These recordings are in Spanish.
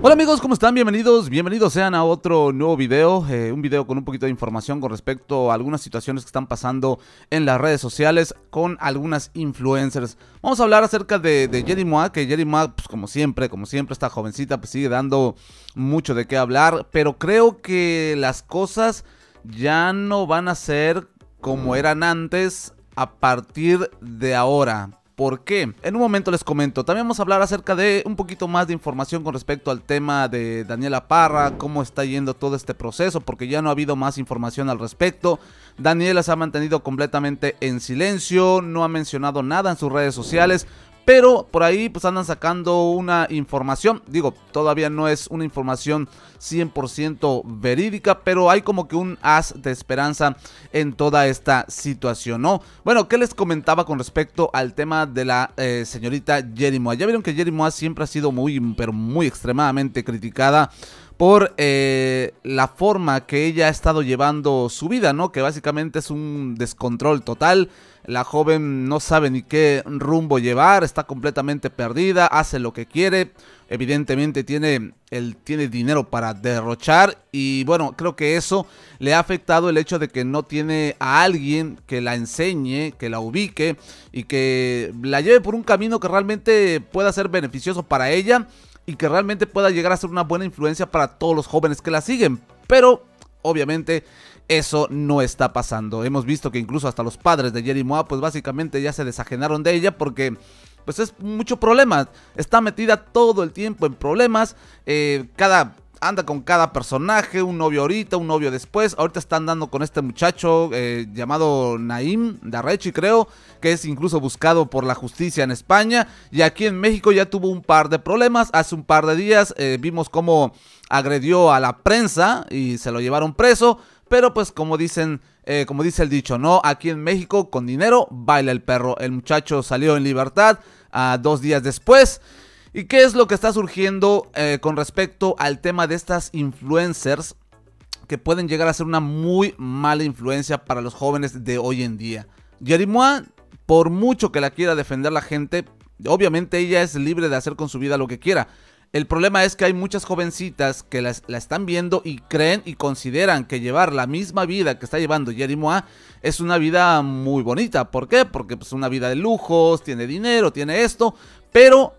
Hola amigos, ¿cómo están? Bienvenidos, bienvenidos sean a otro nuevo video, eh, un video con un poquito de información con respecto a algunas situaciones que están pasando en las redes sociales con algunas influencers. Vamos a hablar acerca de, de Jerry Moa, que Jerry Moa, pues como siempre, como siempre, esta jovencita pues sigue dando mucho de qué hablar, pero creo que las cosas ya no van a ser como eran antes a partir de ahora. ¿Por qué? En un momento les comento. También vamos a hablar acerca de un poquito más de información con respecto al tema de Daniela Parra, cómo está yendo todo este proceso, porque ya no ha habido más información al respecto. Daniela se ha mantenido completamente en silencio, no ha mencionado nada en sus redes sociales. Pero por ahí pues andan sacando una información, digo, todavía no es una información 100% verídica, pero hay como que un haz de esperanza en toda esta situación, ¿no? Bueno, ¿qué les comentaba con respecto al tema de la eh, señorita Jerry Ya vieron que Jerry siempre ha sido muy, pero muy extremadamente criticada por eh, la forma que ella ha estado llevando su vida, ¿no? Que básicamente es un descontrol total. La joven no sabe ni qué rumbo llevar, está completamente perdida, hace lo que quiere. Evidentemente tiene, tiene dinero para derrochar y bueno, creo que eso le ha afectado el hecho de que no tiene a alguien que la enseñe, que la ubique y que la lleve por un camino que realmente pueda ser beneficioso para ella y que realmente pueda llegar a ser una buena influencia para todos los jóvenes que la siguen. Pero, obviamente, eso no está pasando. Hemos visto que incluso hasta los padres de Jerry Moa, pues básicamente ya se desajenaron de ella porque pues es mucho problema. Está metida todo el tiempo en problemas. Eh, cada anda con cada personaje, un novio ahorita, un novio después. Ahorita está andando con este muchacho eh, llamado Naim Darrechi, creo, que es incluso buscado por la justicia en España. Y aquí en México ya tuvo un par de problemas. Hace un par de días eh, vimos cómo agredió a la prensa y se lo llevaron preso. Pero pues como dicen, eh, como dice el dicho, ¿no? Aquí en México con dinero baila el perro. El muchacho salió en libertad a ah, dos días después. ¿Y qué es lo que está surgiendo eh, con respecto al tema de estas influencers que pueden llegar a ser una muy mala influencia para los jóvenes de hoy en día? Yarimua, por mucho que la quiera defender la gente, obviamente ella es libre de hacer con su vida lo que quiera. El problema es que hay muchas jovencitas que la están viendo y creen y consideran que llevar la misma vida que está llevando Moa es una vida muy bonita. ¿Por qué? Porque es pues, una vida de lujos, tiene dinero, tiene esto, pero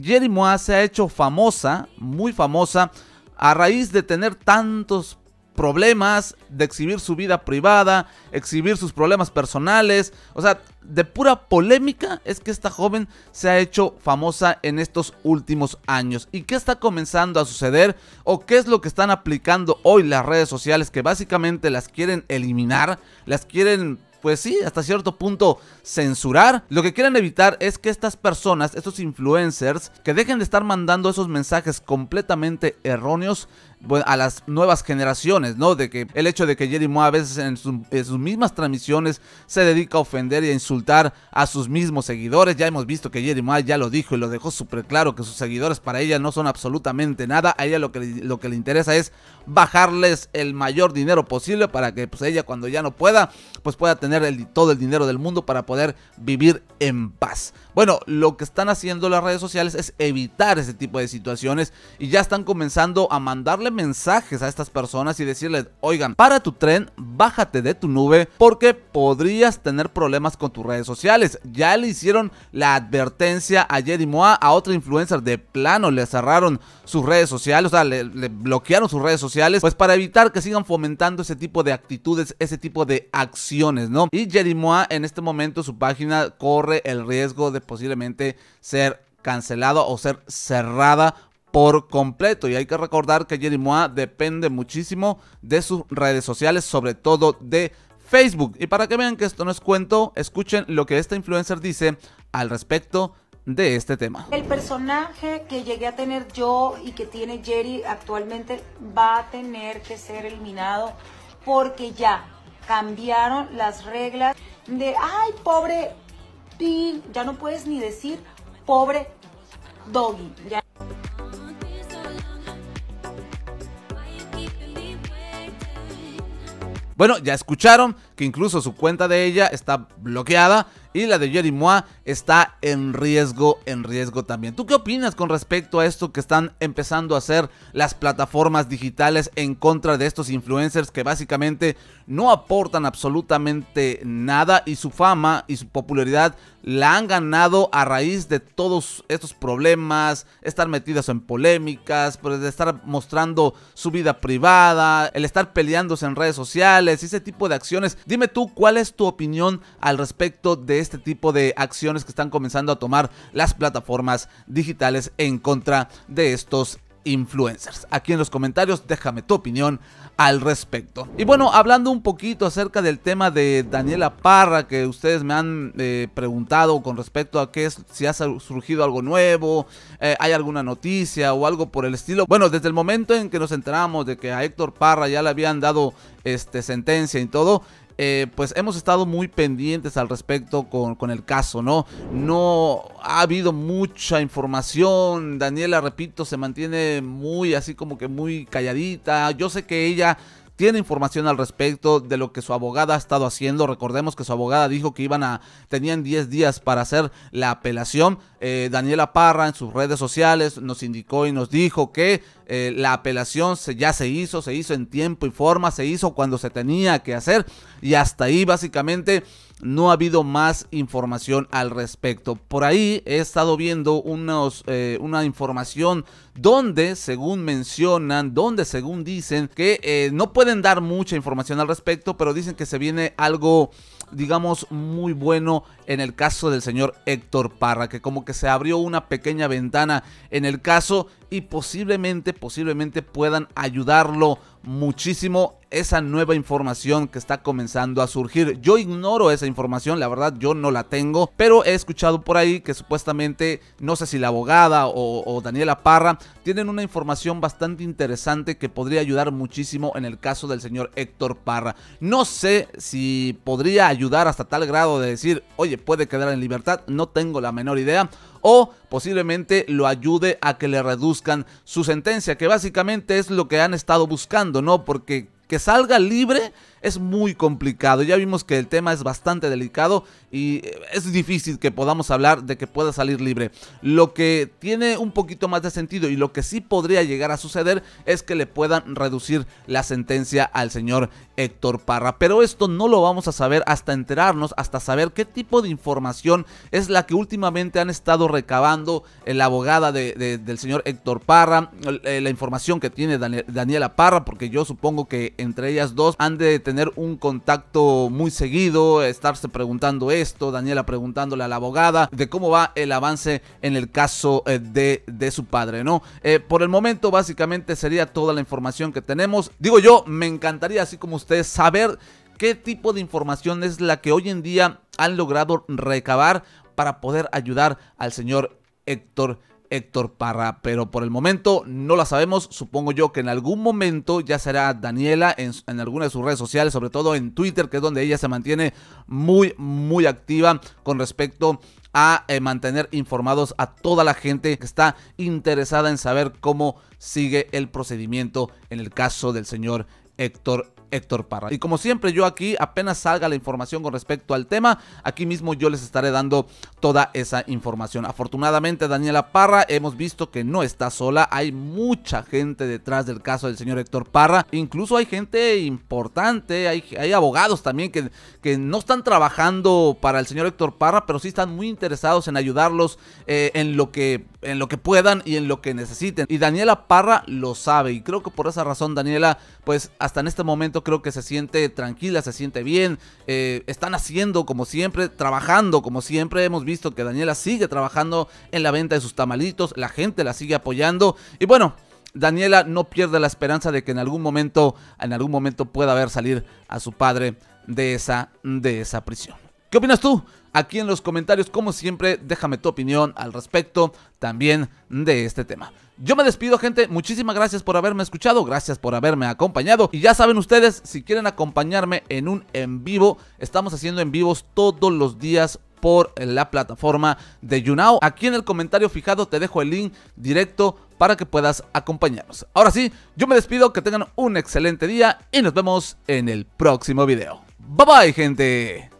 Jerry Moa se ha hecho famosa, muy famosa, a raíz de tener tantos problemas, de exhibir su vida privada, exhibir sus problemas personales. O sea, de pura polémica es que esta joven se ha hecho famosa en estos últimos años. ¿Y qué está comenzando a suceder? ¿O qué es lo que están aplicando hoy las redes sociales que básicamente las quieren eliminar? Las quieren pues sí, hasta cierto punto censurar. Lo que quieren evitar es que estas personas, estos influencers, que dejen de estar mandando esos mensajes completamente erróneos bueno, a las nuevas generaciones, ¿no? De que el hecho de que Jerry Moa a veces en, sus mismas transmisiones se dedica a ofender y a insultar a sus mismos seguidores. Ya hemos visto que Jerry Moa ya lo dijo y lo dejó súper claro que sus seguidores para ella no son absolutamente nada. A ella lo que, lo que le interesa es bajarles el mayor dinero posible para que pues ella cuando ya no pueda, pues pueda tener todo el dinero del mundo para poder vivir en paz. Bueno, lo que están haciendo las redes sociales es evitar ese tipo de situaciones y ya están comenzando a mandarle mensajes a estas personas y decirles, oigan, para tu tren, bájate de tu nube porque podrías tener problemas con tus redes sociales. Ya le hicieron la advertencia a Jerry Moa, a otra influencer de plano, le cerraron sus redes sociales, o sea, le, bloquearon sus redes sociales, pues para evitar que sigan fomentando ese tipo de actitudes, ese tipo de acciones, ¿no? Y Jerry Moa en este momento su página corre el riesgo de posiblemente ser cancelado o ser cerrada por completo. Y hay que recordar que Jerry Moa depende muchísimo de sus redes sociales, sobre todo de Facebook. Y para que vean que esto no es cuento, escuchen lo que esta influencer dice al respecto de este tema. El personaje que llegué a tener yo y que tiene Jerry actualmente va a tener que ser eliminado porque ya cambiaron las reglas de, ay, pobre, ya no puedes ni decir pobre doggy. Ya. Bueno, ya escucharon que incluso su cuenta de ella está bloqueada y la de Jerry Moa está en riesgo, en riesgo también. ¿Tú qué opinas con respecto a esto que están empezando a hacer las plataformas digitales en contra de estos influencers que básicamente no aportan absolutamente nada y su fama y su popularidad la han ganado a raíz de todos estos problemas, estar metidas en polémicas, pues, estar mostrando su vida privada, el estar peleándose en redes sociales ese tipo de acciones. Dime tú cuál es tu opinión al respecto de este tipo de acciones que están comenzando a tomar las plataformas digitales en contra de estos influencers. Aquí en los comentarios déjame tu opinión al respecto. Y bueno, hablando un poquito acerca del tema de Daniela Parra, que ustedes me han eh, preguntado con respecto a que si ha surgido algo nuevo, eh, hay alguna noticia o algo por el estilo. Bueno, desde el momento en que nos enteramos de que a Héctor Parra ya le habían dado este, sentencia y todo, eh, pues hemos estado muy pendientes al respecto con, con, el caso, ¿no? No ha habido mucha información, Daniela, repito, se mantiene muy así como que muy calladita, yo sé que ella tiene información al respecto de lo que su abogada ha estado haciendo. Recordemos que su abogada dijo que iban a, tenían 10 días para hacer la apelación. Eh, Daniela Parra en sus redes sociales nos indicó y nos dijo que eh, la apelación se, ya se hizo, se hizo en tiempo y forma, se hizo cuando se tenía que hacer y hasta ahí básicamente no ha habido más información al respecto. Por ahí he estado viendo unos, eh, una información donde, según mencionan, donde, según dicen, que eh, no pueden dar mucha información al respecto, pero dicen que se viene algo digamos, muy bueno en el caso del señor Héctor Parra, que como que se abrió una pequeña ventana en el caso y posiblemente, posiblemente puedan ayudarlo muchísimo esa nueva información que está comenzando a surgir. Yo ignoro esa información, la verdad yo no la tengo, pero he escuchado por ahí que supuestamente, no sé si la abogada o, Daniela Parra, tienen una información bastante interesante que podría ayudar muchísimo en el caso del señor Héctor Parra. No sé si podría ayudar hasta tal grado de decir, oye, puede quedar en libertad, no tengo la menor idea o posiblemente lo ayude a que le reduzcan su sentencia, que básicamente es lo que han estado buscando, ¿no? Porque que salga libre es muy complicado. Ya vimos que el tema es bastante delicado y eh, es difícil que podamos hablar de que pueda salir libre. Lo que tiene un poquito más de sentido y lo que sí podría llegar a suceder es que le puedan reducir la sentencia al señor Héctor Parra. Pero esto no lo vamos a saber hasta enterarnos, hasta saber qué tipo de información es la que últimamente han estado recabando la abogada del señor Héctor Parra, eh, la información que tiene Daniela Parra, porque yo supongo que entre ellas dos han de tener tener un contacto muy seguido, estarse preguntando esto, Daniela preguntándole a la abogada de cómo va el avance en el caso eh, de, su padre, ¿no? Eh, por el momento básicamente sería toda la información que tenemos. Digo yo, me encantaría, así como ustedes, saber qué tipo de información es la que hoy en día han logrado recabar para poder ayudar al señor Héctor Héctor Parra, pero por el momento no la sabemos. Supongo yo que en algún momento ya será Daniela en, alguna de sus redes sociales, sobre todo en Twitter, que es donde ella se mantiene muy, muy activa con respecto a eh, mantener informados a toda la gente que está interesada en saber cómo sigue el procedimiento en el caso del señor Héctor Héctor Parra. Y como siempre yo aquí apenas salga la información con respecto al tema, aquí mismo yo les estaré dando toda esa información. Afortunadamente Daniela Parra hemos visto que no está sola, hay mucha gente detrás del caso del señor Héctor Parra, incluso hay gente importante, hay, abogados también que, que no están trabajando para el señor Héctor Parra, pero sí están muy interesados en ayudarlos eh, en lo que en lo que puedan y en lo que necesiten. Y Daniela Parra lo sabe y creo que por esa razón Daniela, pues hasta en este momento creo que se siente tranquila, se siente bien, eh, están haciendo como siempre, trabajando como siempre, hemos visto que Daniela sigue trabajando en la venta de sus tamalitos, la gente la sigue apoyando y bueno, Daniela no pierde la esperanza de que en algún momento, en algún momento pueda ver salir a su padre de esa, de esa prisión. ¿Qué opinas tú? aquí en los comentarios. Como siempre, déjame tu opinión al respecto también de este tema. Yo me despido gente, muchísimas gracias por haberme escuchado, gracias por haberme acompañado y ya saben ustedes, si quieren acompañarme en un en vivo, estamos haciendo en vivos todos los días por la plataforma de YouNow. Aquí en el comentario fijado te dejo el link directo para que puedas acompañarnos. Ahora sí, yo me despido, que tengan un excelente día y nos vemos en el próximo video. Bye bye gente.